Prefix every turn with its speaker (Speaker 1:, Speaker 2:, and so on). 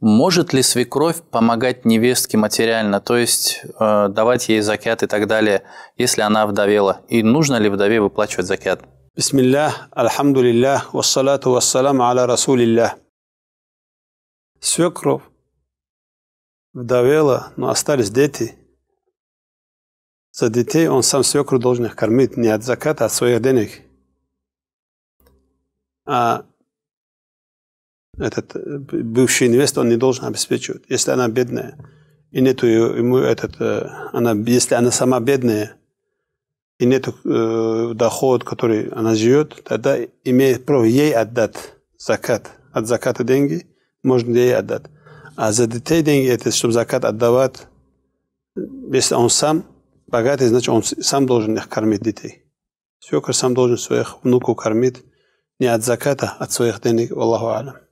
Speaker 1: Может ли свекровь помогать невестке материально, то есть э, давать ей закят и так далее, если она вдовела? И нужно ли вдове выплачивать закят?
Speaker 2: Бисмиллях, альхамду лиллях, вассалату вассаламу аля расулиллях. Свекровь вдовела, но остались дети. За детей он сам свекру должен их кормить не от заката, а от своих денег. А этот э, бывший инвестор он не должен обеспечивать. Если она бедная, и нету ему этот, э, она, если она сама бедная, и нет э, доход, который она живет, тогда имеет право ей отдать закат. От заката деньги можно ей отдать. А за детей деньги, это чтобы закат отдавать, если он сам богатый, значит он сам должен их кормить детей. Свекр сам должен своих внуков кормить не от заката, а от своих денег. Аллаху алям.